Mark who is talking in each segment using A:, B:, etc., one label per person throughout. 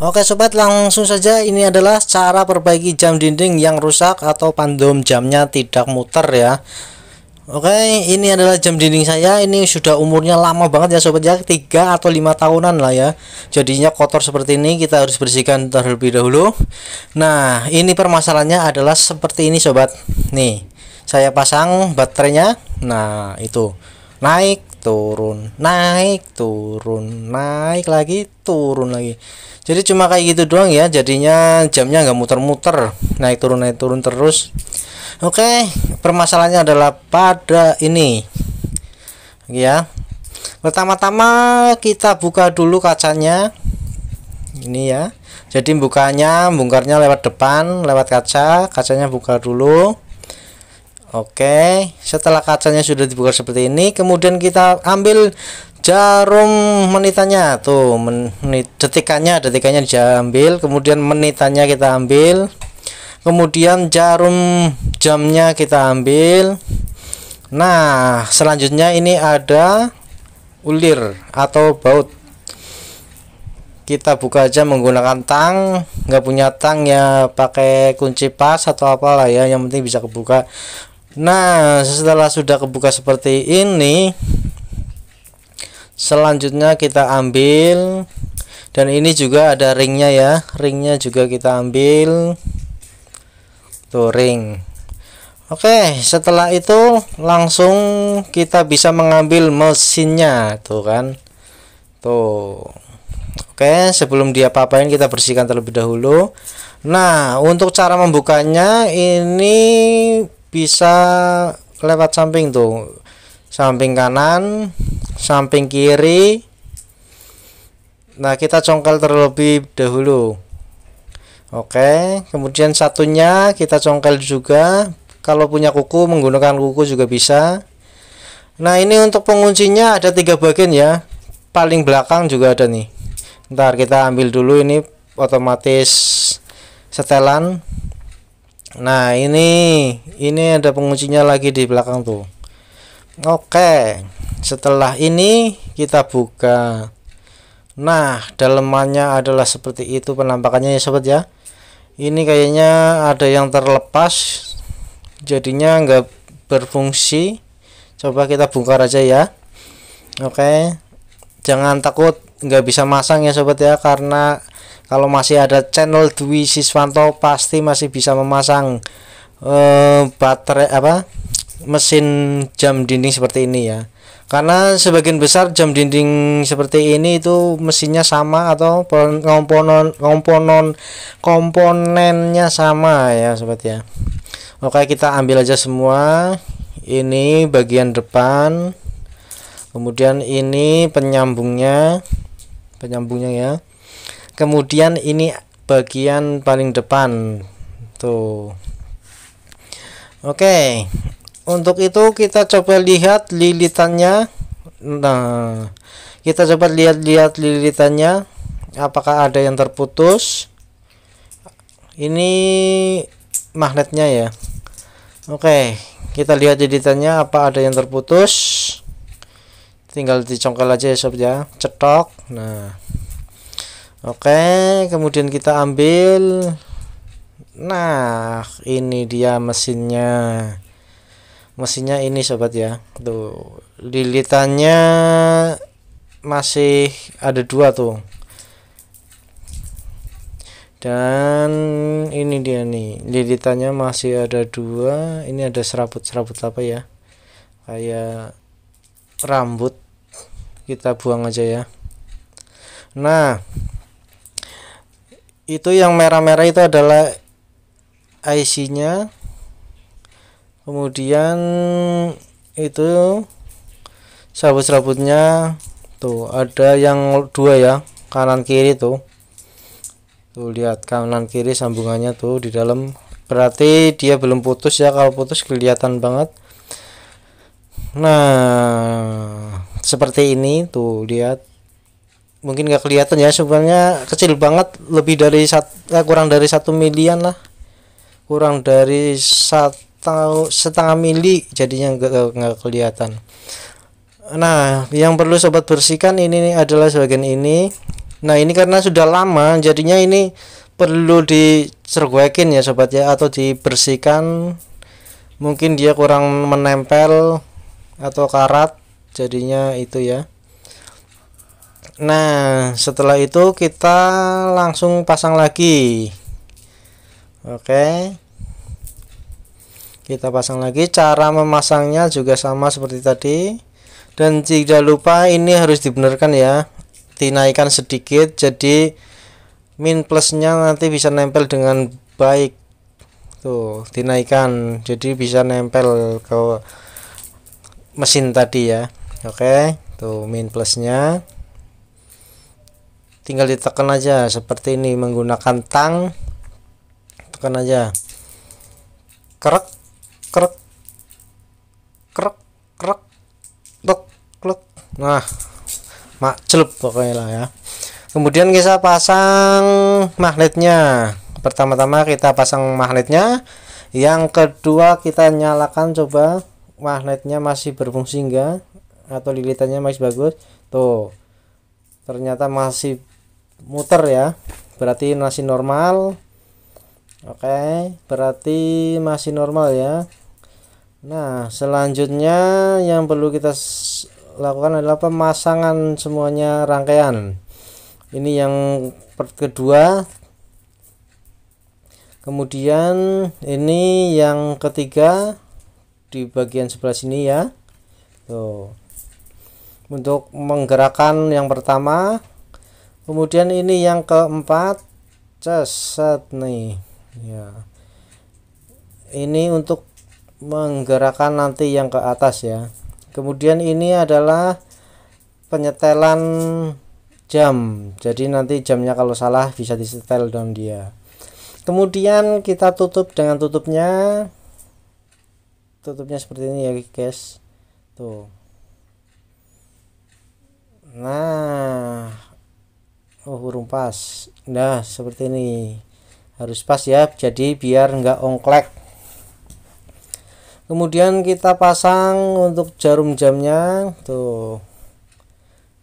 A: Oke sobat langsung saja ini adalah cara perbaiki jam dinding yang rusak atau pandom jamnya tidak muter ya Oke ini adalah jam dinding saya ini sudah umurnya lama banget ya sobat ya 3 atau 5 tahunan lah ya Jadinya kotor seperti ini kita harus bersihkan terlebih dahulu Nah ini permasalahannya adalah seperti ini sobat Nih saya pasang baterainya nah itu naik turun naik turun naik lagi turun lagi jadi cuma kayak gitu doang ya jadinya jamnya nggak muter-muter naik turun naik turun terus oke okay, permasalahannya adalah pada ini ya pertama-tama kita buka dulu kacanya ini ya jadi bukanya bongkarnya lewat depan lewat kaca kacanya buka dulu Oke, setelah kacanya sudah dibuka seperti ini, kemudian kita ambil jarum menitannya. Tuh, menit detikannya, detikannya diambil, kemudian menitannya kita ambil. Kemudian jarum jamnya kita ambil. Nah, selanjutnya ini ada ulir atau baut. Kita buka aja menggunakan tang, nggak punya tang ya pakai kunci pas atau apalah ya, yang penting bisa kebuka. Nah, setelah sudah kebuka seperti ini, selanjutnya kita ambil dan ini juga ada ringnya ya, ringnya juga kita ambil tuh ring. Oke, setelah itu langsung kita bisa mengambil mesinnya, tuh kan. Tuh. Oke, sebelum dia papain kita bersihkan terlebih dahulu. Nah, untuk cara membukanya ini bisa lewat samping tuh samping kanan samping kiri nah kita congkel terlebih dahulu oke kemudian satunya kita congkel juga kalau punya kuku menggunakan kuku juga bisa nah ini untuk penguncinya ada tiga bagian ya paling belakang juga ada nih ntar kita ambil dulu ini otomatis setelan nah ini ini ada penguncinya lagi di belakang tuh oke setelah ini kita buka nah dalemannya adalah seperti itu penampakannya ya sobat ya ini kayaknya ada yang terlepas jadinya nggak berfungsi coba kita bongkar aja ya oke jangan takut nggak bisa masang ya sobat ya karena kalau masih ada channel Dwi Siswanto pasti masih bisa memasang eh, baterai apa mesin jam dinding seperti ini ya karena sebagian besar jam dinding seperti ini itu mesinnya sama atau komponen komponen komponennya sama ya sobat ya oke kita ambil aja semua ini bagian depan kemudian ini penyambungnya penyambungnya ya kemudian ini bagian paling depan tuh oke untuk itu kita coba lihat lilitannya nah kita coba lihat-lihat lilitannya apakah ada yang terputus ini magnetnya ya oke kita lihat lilitannya apa ada yang terputus tinggal dicongkel aja ya sob ya cetok nah oke kemudian kita ambil nah ini dia mesinnya mesinnya ini sobat ya tuh lilitannya masih ada dua tuh dan ini dia nih lilitannya masih ada dua ini ada serabut-serabut apa ya kayak rambut kita buang aja ya nah itu yang merah-merah itu adalah IC-nya kemudian itu serabut-serabutnya tuh ada yang dua ya kanan kiri tuh tuh lihat kanan kiri sambungannya tuh di dalam berarti dia belum putus ya kalau putus kelihatan banget nah seperti ini tuh lihat mungkin nggak kelihatan ya sebenarnya kecil banget lebih dari satu eh, kurang dari satu milian lah kurang dari satu setengah mili jadinya nggak nggak kelihatan nah yang perlu sobat bersihkan ini adalah sebagian ini nah ini karena sudah lama jadinya ini perlu dicergwekin ya sobat ya atau dibersihkan mungkin dia kurang menempel atau karat jadinya itu ya Nah, setelah itu kita langsung pasang lagi. Oke. Kita pasang lagi. Cara memasangnya juga sama seperti tadi. Dan tidak lupa ini harus dibenarkan ya. Dinaikkan sedikit jadi min plusnya nanti bisa nempel dengan baik. Tuh, dinaikkan. Jadi bisa nempel ke mesin tadi ya. Oke, tuh min plusnya tinggal ditekan aja seperti ini menggunakan tang tekan aja krek krek krek krek tok klek nah mak celup pokoknya lah ya kemudian kita pasang magnetnya pertama-tama kita pasang magnetnya yang kedua kita nyalakan coba magnetnya masih berfungsi enggak atau lilitannya masih bagus tuh ternyata masih muter ya berarti masih normal oke berarti masih normal ya nah selanjutnya yang perlu kita lakukan adalah pemasangan semuanya rangkaian ini yang kedua kemudian ini yang ketiga di bagian sebelah sini ya tuh untuk menggerakkan yang pertama kemudian ini yang keempat ceset nih ya ini untuk menggerakkan nanti yang ke atas ya kemudian ini adalah penyetelan jam jadi nanti jamnya kalau salah bisa disetel down dia kemudian kita tutup dengan tutupnya tutupnya seperti ini ya guys tuh nah oh kurung pas nah seperti ini harus pas ya jadi biar enggak ongklek kemudian kita pasang untuk jarum jamnya tuh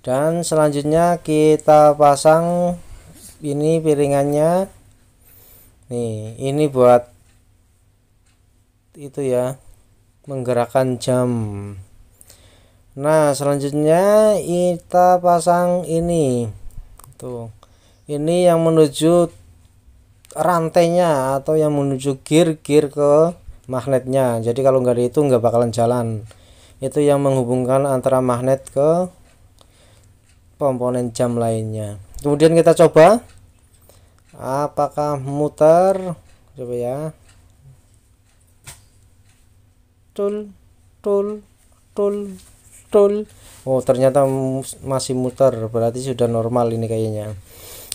A: dan selanjutnya kita pasang ini piringannya nih ini buat itu ya menggerakkan jam nah selanjutnya kita pasang ini tuh gitu. ini yang menuju rantainya atau yang menuju gear-gear ke magnetnya jadi kalau nggak ada itu nggak bakalan jalan itu yang menghubungkan antara magnet ke komponen jam lainnya kemudian kita coba apakah muter coba ya tool tool tool tool oh ternyata masih muter berarti sudah normal ini kayaknya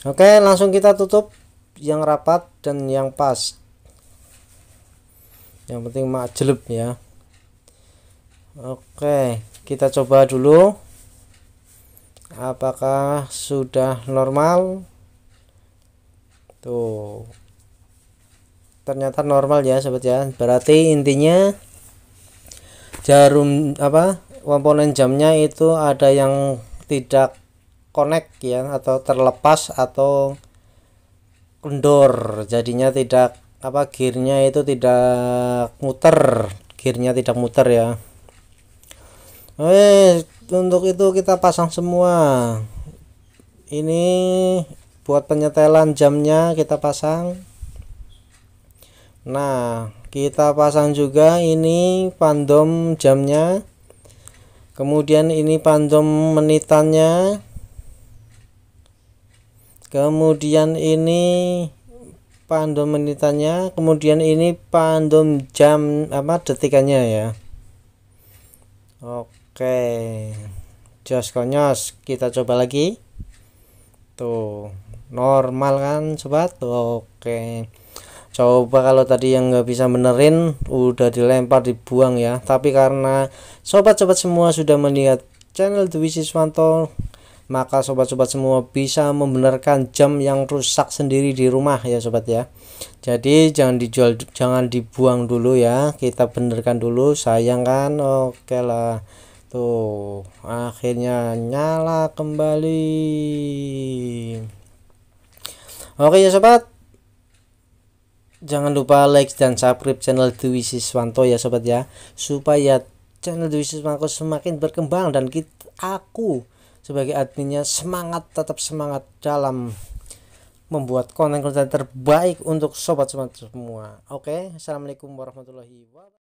A: oke langsung kita tutup yang rapat dan yang pas yang penting mak jeleb ya oke kita coba dulu apakah sudah normal tuh ternyata normal ya sobat ya berarti intinya jarum apa komponen jamnya itu ada yang tidak connect ya atau terlepas atau kendor jadinya tidak apa gearnya itu tidak muter gearnya tidak muter ya Eh untuk itu kita pasang semua ini buat penyetelan jamnya kita pasang nah kita pasang juga ini pandom jamnya kemudian ini pandom menitannya kemudian ini pandom menitannya kemudian ini pandom jam apa detikannya ya oke jos konyos kita coba lagi tuh normal kan sobat oke coba kalau tadi yang nggak bisa benerin udah dilempar dibuang ya tapi karena sobat-sobat semua sudah melihat channel Dewi Siswanto maka sobat-sobat semua bisa membenarkan jam yang rusak sendiri di rumah ya sobat ya jadi jangan dijual jangan dibuang dulu ya kita benerkan dulu sayang kan oke lah tuh akhirnya nyala kembali oke ya sobat Jangan lupa like dan subscribe channel Dewi Siswanto ya sobat ya Supaya channel Dewi Siswanto semakin berkembang dan kita, aku sebagai adminnya semangat tetap semangat dalam membuat konten-konten terbaik untuk sobat-sobat semua. Oke, assalamualaikum warahmatullahi wabarakatuh.